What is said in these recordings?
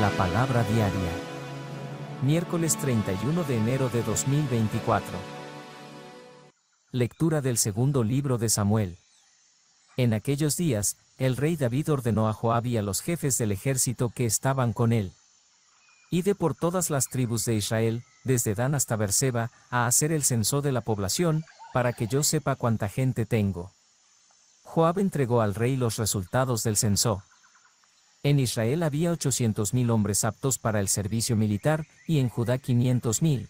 La palabra diaria. Miércoles 31 de enero de 2024. Lectura del segundo libro de Samuel. En aquellos días, el rey David ordenó a Joab y a los jefes del ejército que estaban con él. Ide por todas las tribus de Israel, desde Dan hasta Berseba, a hacer el censo de la población, para que yo sepa cuánta gente tengo. Joab entregó al rey los resultados del censo. En Israel había 800.000 hombres aptos para el servicio militar, y en Judá 500.000.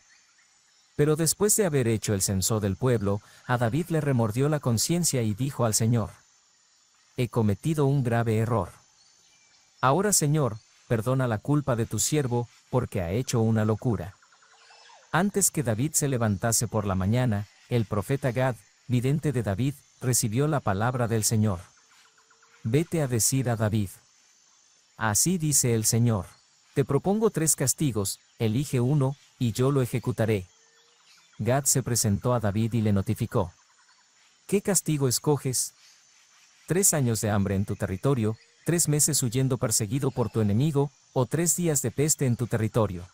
Pero después de haber hecho el censo del pueblo, a David le remordió la conciencia y dijo al Señor, He cometido un grave error. Ahora Señor, perdona la culpa de tu siervo, porque ha hecho una locura. Antes que David se levantase por la mañana, el profeta Gad, vidente de David, recibió la palabra del Señor. Vete a decir a David, Así dice el Señor. Te propongo tres castigos, elige uno, y yo lo ejecutaré. Gad se presentó a David y le notificó. ¿Qué castigo escoges? Tres años de hambre en tu territorio, tres meses huyendo perseguido por tu enemigo, o tres días de peste en tu territorio.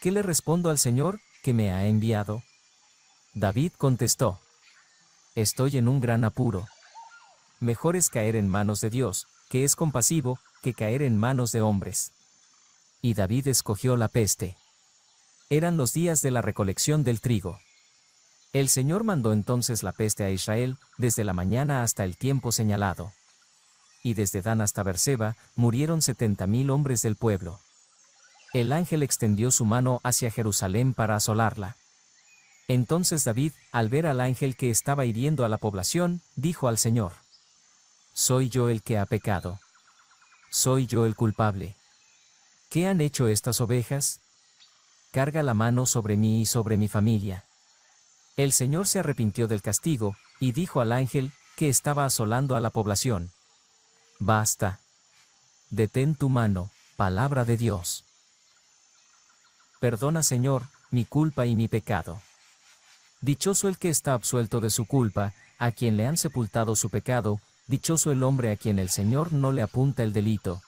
¿Qué le respondo al Señor, que me ha enviado? David contestó. Estoy en un gran apuro. Mejor es caer en manos de Dios, que es compasivo, que caer en manos de hombres. Y David escogió la peste. Eran los días de la recolección del trigo. El Señor mandó entonces la peste a Israel, desde la mañana hasta el tiempo señalado. Y desde Dan hasta Berseba, murieron setenta mil hombres del pueblo. El ángel extendió su mano hacia Jerusalén para asolarla. Entonces David, al ver al ángel que estaba hiriendo a la población, dijo al Señor, Soy yo el que ha pecado. Soy yo el culpable. ¿Qué han hecho estas ovejas? Carga la mano sobre mí y sobre mi familia. El Señor se arrepintió del castigo, y dijo al ángel, que estaba asolando a la población. Basta. Detén tu mano, palabra de Dios. Perdona Señor, mi culpa y mi pecado. Dichoso el que está absuelto de su culpa, a quien le han sepultado su pecado, dichoso el hombre a quien el Señor no le apunta el delito.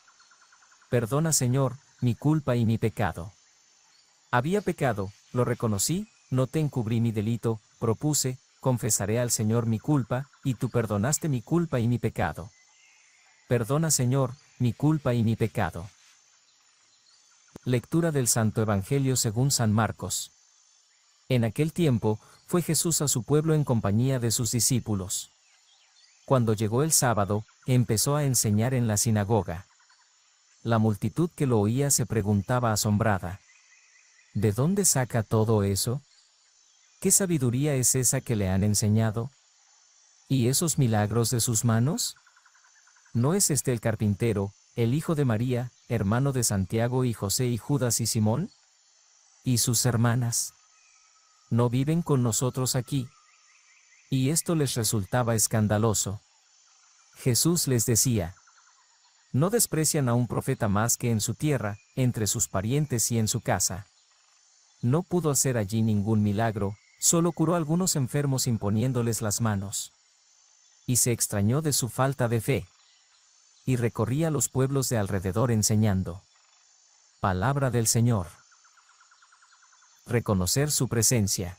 Perdona Señor, mi culpa y mi pecado. Había pecado, lo reconocí, no te encubrí mi delito, propuse, confesaré al Señor mi culpa, y tú perdonaste mi culpa y mi pecado. Perdona Señor, mi culpa y mi pecado. Lectura del Santo Evangelio según San Marcos. En aquel tiempo, fue Jesús a su pueblo en compañía de sus discípulos. Cuando llegó el sábado, empezó a enseñar en la sinagoga. La multitud que lo oía se preguntaba asombrada. ¿De dónde saca todo eso? ¿Qué sabiduría es esa que le han enseñado? ¿Y esos milagros de sus manos? ¿No es este el carpintero, el hijo de María, hermano de Santiago y José y Judas y Simón? ¿Y sus hermanas? ¿No viven con nosotros aquí? Y esto les resultaba escandaloso. Jesús les decía, no desprecian a un profeta más que en su tierra, entre sus parientes y en su casa. No pudo hacer allí ningún milagro, solo curó a algunos enfermos imponiéndoles las manos. Y se extrañó de su falta de fe. Y recorría los pueblos de alrededor enseñando. Palabra del Señor. Reconocer su presencia.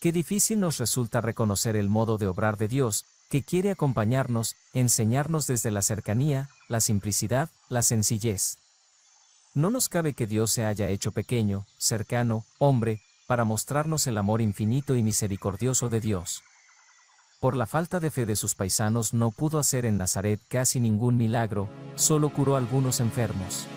Qué difícil nos resulta reconocer el modo de obrar de Dios, que quiere acompañarnos, enseñarnos desde la cercanía, la simplicidad, la sencillez. No nos cabe que Dios se haya hecho pequeño, cercano, hombre, para mostrarnos el amor infinito y misericordioso de Dios. Por la falta de fe de sus paisanos no pudo hacer en Nazaret casi ningún milagro, solo curó algunos enfermos.